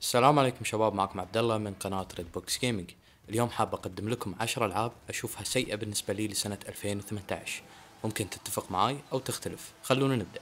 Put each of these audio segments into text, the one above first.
السلام عليكم شباب معكم عبد الله من قناه ريد بوكس جيمنج اليوم حاب اقدم لكم 10 العاب اشوفها سيئه بالنسبه لي لسنه 2018 ممكن تتفق معي او تختلف خلونا نبدا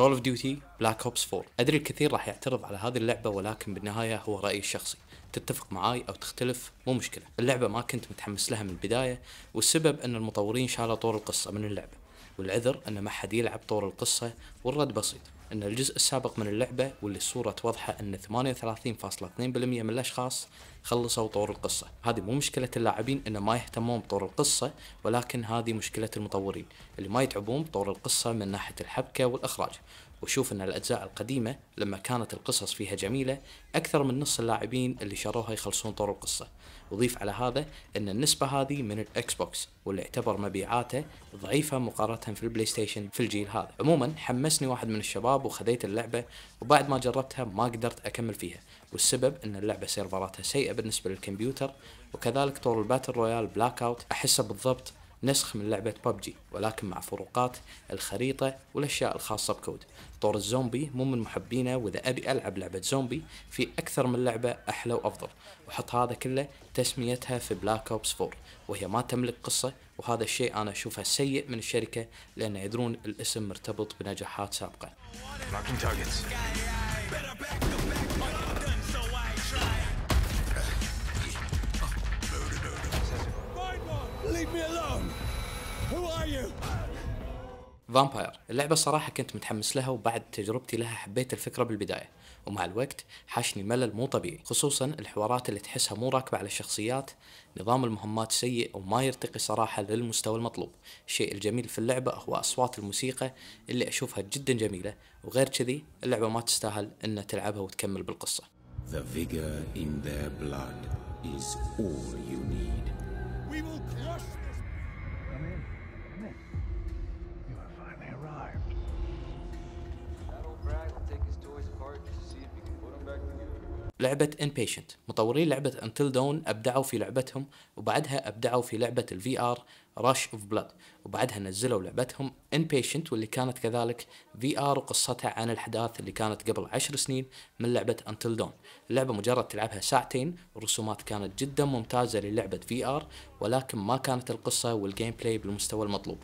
كول اوف ديوتي بلاك اوبس 4 ادري الكثير راح يعترض على هذه اللعبه ولكن بالنهايه هو رايي الشخصي تتفق معاي او تختلف مو مشكله اللعبه ما كنت متحمس لها من البدايه والسبب ان المطورين شالوا طور القصه من اللعبه والعذر ان ما حد يلعب طور القصه والرد بسيط أن الجزء السابق من اللعبة واللي الصورة توضحه أن 38.2% من الأشخاص خلصوا طور القصة هذه مو مشكلة اللاعبين أن ما يهتمون بطور القصة ولكن هذه مشكلة المطورين اللي ما يتعبون بطور القصة من ناحية الحبكة والإخراج وشوف ان الاجزاء القديمه لما كانت القصص فيها جميله اكثر من نص اللاعبين اللي شروها يخلصون طور القصه وضيف على هذا ان النسبه هذه من الاكس بوكس واللي اعتبر مبيعاته ضعيفه مقارنه في البلاي ستيشن في الجيل هذا عموما حمسني واحد من الشباب وخذيت اللعبه وبعد ما جربتها ما قدرت اكمل فيها والسبب ان اللعبه سيرفراتها سيئه بالنسبه للكمبيوتر وكذلك طور الباتل رويال بلاك اوت احسه بالضبط نسخ من لعبة ببجي ولكن مع فروقات الخريطة والأشياء الخاصة بكود طور الزومبي مو من محبينه وإذا أبي ألعب لعبة زومبي في أكثر من لعبة أحلى وأفضل وحط هذا كله تسميتها في بلاك أوبس 4 وهي ما تملك قصة وهذا الشيء أنا أشوفه سيء من الشركة لأن يدرون الاسم مرتبط بنجاحات سابقة فامباير اللعبة الصراحة كنت متحمس لها وبعد تجربتي لها حبيت الفكرة بالبداية ومع الوقت حاشني ملل مو طبيعي خصوصا الحوارات اللي تحسها مو راكبة على الشخصيات نظام المهمات سيء وما يرتقي صراحة للمستوى المطلوب الشيء الجميل في اللعبة هو أصوات الموسيقى اللي أشوفها جدا جميلة وغير كذي اللعبة ما تستاهل أن تلعبها وتكمل بالقصة The vigor in their blood is all you need. We will crush this. Come in. Come in. لعبة Inpatient مطورين لعبة Until Dawn أبدعوا في لعبتهم وبعدها أبدعوا في لعبة الفي آر Rush of Blood وبعدها نزلوا لعبتهم Inpatient واللي كانت كذلك في آر وقصتها عن الأحداث اللي كانت قبل عشر سنين من لعبة Until Dawn اللعبة مجرد تلعبها ساعتين الرسومات كانت جدا ممتازة للعبة في آر ولكن ما كانت القصة والجيم بلاي بالمستوى المطلوب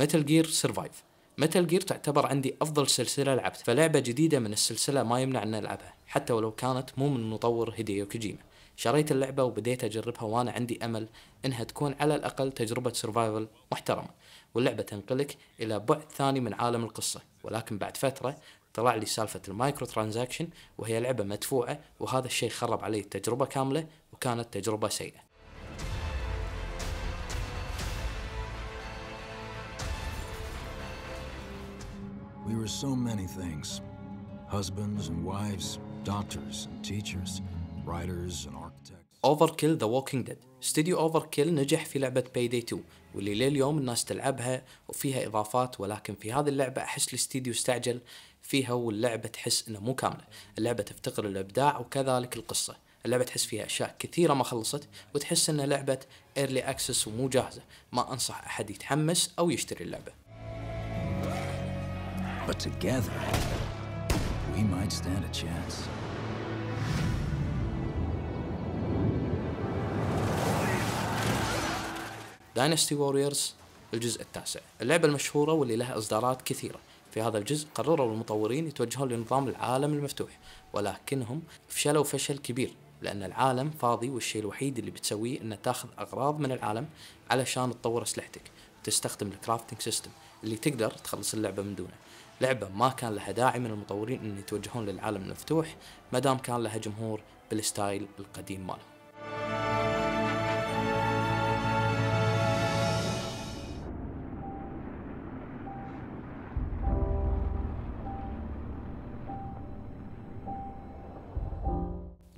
متل جير سرفايف متل جير تعتبر عندي أفضل سلسلة لعبت فلعبة جديدة من السلسلة ما يمنع أن ألعبها حتى ولو كانت مو من مطور هيديو كوجيما شريت اللعبة وبديت أجربها وأنا عندي أمل أنها تكون على الأقل تجربة سرفايفل محترمة واللعبة تنقلك إلى بعد ثاني من عالم القصة ولكن بعد فترة طلع لي سالفة المايكرو ترانزاكشن وهي لعبة مدفوعة وهذا الشيء خرب علي التجربة كاملة وكانت تجربة سيئة were so many things. Husbands and wives, doctors and teachers, writers and architects. Overkill The Walking Dead اوفر كيل نجح في لعبة باي 2 واللي لليوم الناس تلعبها وفيها اضافات ولكن في هذه اللعبة احس الاستديو استعجل فيها واللعبة تحس انها مو كاملة، اللعبة تفتقر للابداع وكذلك القصة، اللعبة تحس فيها اشياء كثيرة ما خلصت وتحس انها لعبة ايرلي اكسس ومو جاهزة، ما انصح احد يتحمس او يشتري اللعبة. But together, we might stand a chance. Dynasty Warriors الجزء التاسع اللعبة المشهورة واللي لها إصدارات كثيرة في هذا الجزء قرروا المطورين يتوجهون لنظام العالم المفتوح ولكنهم فشلوا فشل كبير لأن العالم فاضي والشيء الوحيد اللي بتسويه أنه تاخذ أغراض من العالم علشان تطور أسلحتك وتستخدم الكرافتنج سيستم اللي تقدر تخلص اللعبة من دونه لعبة ما كان لها داعي من المطورين أن يتوجهون للعالم المفتوح ما دام كان لها جمهور بالستايل القديم ماله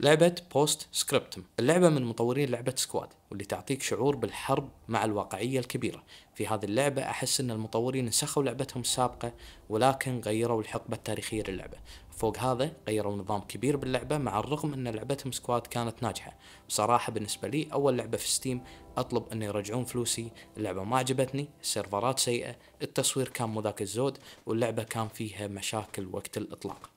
لعبة بوست سكريبتم اللعبة من مطورين لعبة سكواد واللي تعطيك شعور بالحرب مع الواقعية الكبيرة في هذه اللعبة أحس أن المطورين نسخوا لعبتهم السابقة ولكن غيروا الحقبة التاريخية للعبة فوق هذا غيروا نظام كبير باللعبة مع الرغم أن لعبتهم سكواد كانت ناجحة بصراحة بالنسبة لي أول لعبة في ستيم أطلب أن يرجعون فلوسي اللعبة ما عجبتني السيرفرات سيئة التصوير كان مو ذاك الزود واللعبة كان فيها مشاكل وقت الإطلاق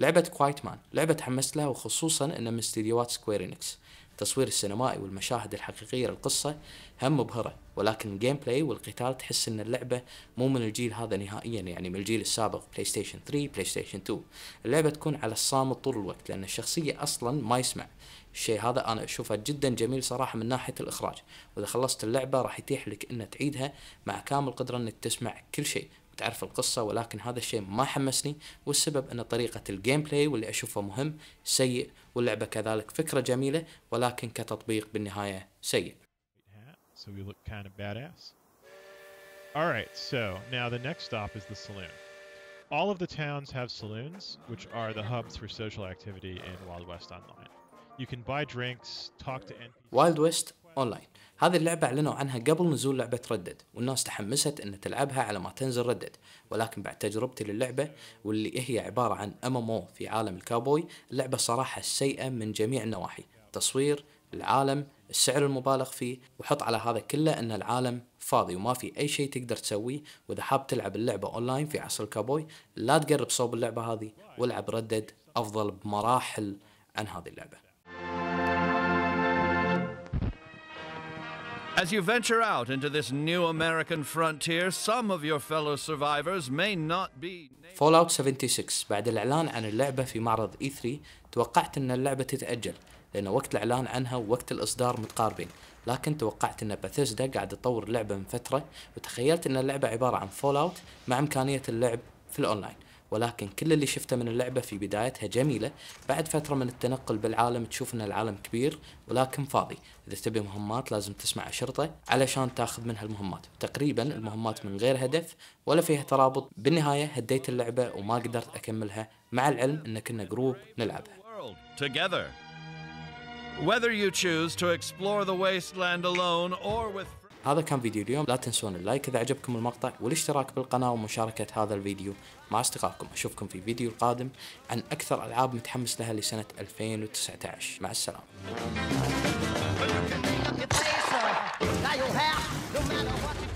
لعبة كوايت مان لعبة تحمست لها وخصوصا أن من استديوهات سكوير إنكس التصوير السينمائي والمشاهد الحقيقية للقصة هم مبهرة ولكن الجيم بلاي والقتال تحس ان اللعبة مو من الجيل هذا نهائيا يعني من الجيل السابق بلاي ستيشن 3 بلاي ستيشن 2 اللعبة تكون على الصامت طول الوقت لان الشخصية اصلا ما يسمع الشيء هذا انا اشوفه جدا جميل صراحة من ناحية الاخراج واذا خلصت اللعبة راح يتيح لك ان تعيدها مع كامل قدرة انك تسمع كل شيء تعرف القصة ولكن هذا الشيء ما حمسني والسبب أن طريقة الجيم بلاي واللي أشوفه مهم سيء واللعبة كذلك فكرة جميلة ولكن كتطبيق بالنهاية سيء So we look kind of badass. All right, so now the next stop is the saloon. All of the towns have saloons, which are the hubs for social activity in Wild West Online. You can buy drinks, talk to NPCs. Wild West اونلاين هذه اللعبة اعلنوا عنها قبل نزول لعبة ردد والناس تحمست ان تلعبها على ما تنزل ردد ولكن بعد تجربتي للعبة واللي هي عبارة عن ام في عالم الكابوي اللعبة صراحة سيئة من جميع النواحي تصوير العالم السعر المبالغ فيه وحط على هذا كله ان العالم فاضي وما في اي شيء تقدر تسويه واذا حاب تلعب اللعبه اونلاين في عصر الكابوي لا تقرب صوب اللعبه هذه والعب ردد افضل بمراحل عن هذه اللعبه As you venture out into this new American frontier, some of your fellow survivors may not be Fallout 76 بعد الإعلان عن اللعبة في معرض E3 توقعت أن اللعبة تتأجل لأن وقت الإعلان عنها ووقت الإصدار متقاربين لكن توقعت أن باثيسدا قاعد تطور لعبة من فترة وتخيلت أن اللعبة عبارة عن فول أوت مع إمكانية اللعب في الأونلاين ولكن كل اللي شفته من اللعبة في بدايتها جميلة بعد فترة من التنقل بالعالم تشوف ان العالم كبير ولكن فاضي اذا تبي مهمات لازم تسمع شرطة علشان تاخذ منها المهمات تقريبا المهمات من غير هدف ولا فيها ترابط بالنهاية هديت اللعبة وما قدرت اكملها مع العلم ان كنا جروب نلعبها Whether you choose to explore the wasteland alone or with هذا كان فيديو اليوم لا تنسون اللايك إذا عجبكم المقطع والاشتراك بالقناة ومشاركة هذا الفيديو مع أصدقائكم أشوفكم في فيديو القادم عن أكثر ألعاب متحمس لها لسنة 2019 مع السلامة